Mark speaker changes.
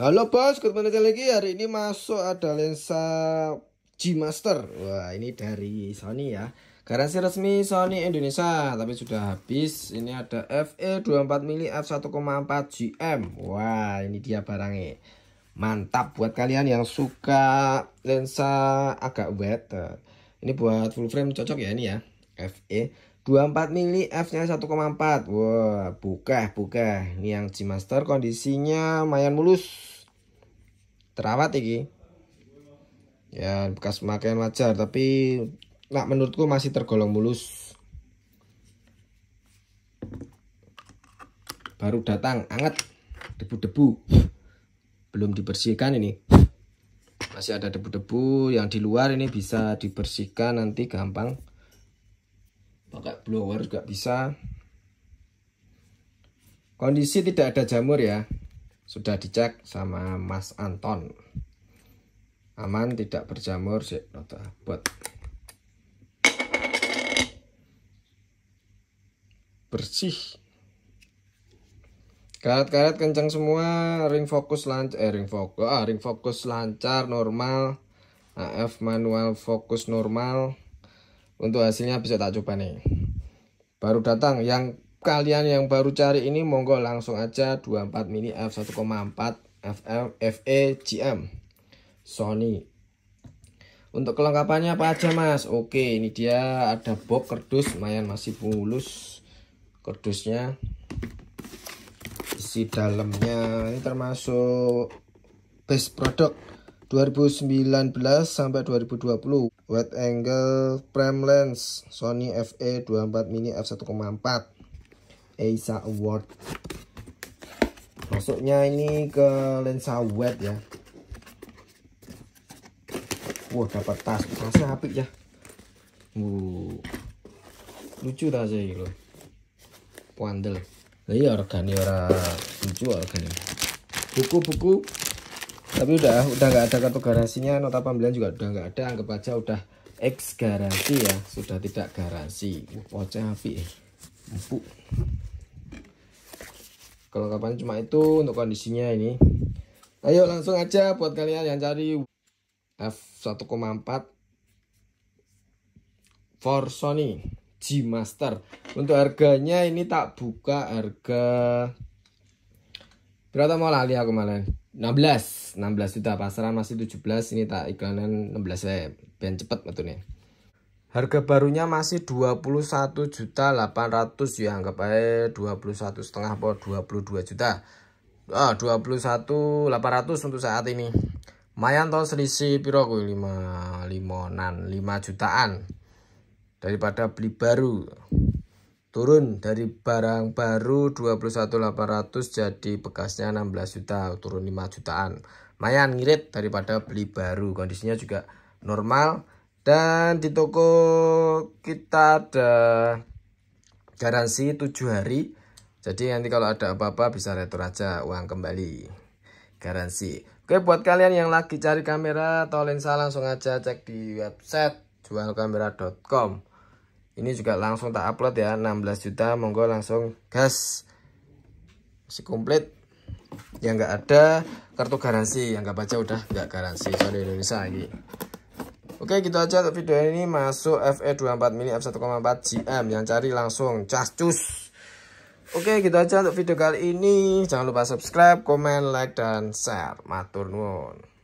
Speaker 1: Halo bos, ketemu lagi hari ini masuk ada lensa G Master Wah ini dari Sony ya Garansi resmi Sony Indonesia Tapi sudah habis Ini ada FE24mm f1,4 GM Wah ini dia barangnya Mantap buat kalian yang suka lensa agak wet Ini buat full frame cocok ya ini ya FE 24 mili F nya 1,4 Wah buka buka, Ini yang G Master kondisinya lumayan mulus terawat iki ya bekas pemakaian wajar tapi nak menurutku masih tergolong mulus baru datang anget debu-debu belum dibersihkan ini masih ada debu-debu yang di luar ini bisa dibersihkan nanti gampang pakai blower juga bisa kondisi tidak ada jamur ya sudah dicek sama Mas Anton aman tidak berjamur sih nota buat bersih karet-karet kencang semua ring fokus lancar eh, ring fokus ah, ring fokus lancar normal AF manual fokus normal untuk hasilnya bisa tak coba nih baru datang yang kalian yang baru cari ini monggo langsung aja 24 mini f1,4 FM FE GM Sony untuk kelengkapannya apa aja mas oke ini dia ada box kerdus lumayan masih mulus kerdusnya isi dalamnya ini termasuk best produk 2019 sampai 2020 wide angle prime lens Sony FE24 mini f1,4 EISA Award masuknya ini ke lensa wet ya Wah dapat tas tasnya apik ya Wuh. lucu tasnya sih loh wandel iya organik orang lucu organik buku-buku tapi udah udah nggak ada kartu garansinya nota pembelian juga udah nggak ada anggap aja udah ex garansi ya sudah tidak garansi wah wow, pocah api empuk kelengkapannya cuma itu untuk kondisinya ini ayo langsung aja buat kalian yang cari F1,4 for Sony G Master untuk harganya ini tak buka harga berapa mau lali aku malah 16 16 juta pasaran masih 17 ini tak iklanan 16 saya pengen cepet nih Harga barunya masih 21 juta 800 ya anggap aja 21 setengah atau 22 juta. Ah, 21 800 untuk saat ini. Mayan toh selisih piro kuwi 5 limonan 5 jutaan daripada beli baru. Turun dari barang baru 21.800 jadi bekasnya 16 juta, turun 5 jutaan. Mayan ngirit daripada beli baru. Kondisinya juga normal dan di toko kita ada garansi 7 hari jadi nanti kalau ada apa-apa bisa retur aja uang kembali garansi oke buat kalian yang lagi cari kamera atau lensa langsung aja cek di website jualkamera.com ini juga langsung tak upload ya 16 juta monggo langsung gas si komplit yang nggak ada kartu garansi yang nggak baca udah nggak garansi sorry Indonesia lagi. Oke gitu aja untuk video ini masuk FE24 mini f1,4 GM yang cari langsung cascus. Oke gitu aja untuk video kali ini jangan lupa subscribe, komen, like, dan share. Matur nuwun.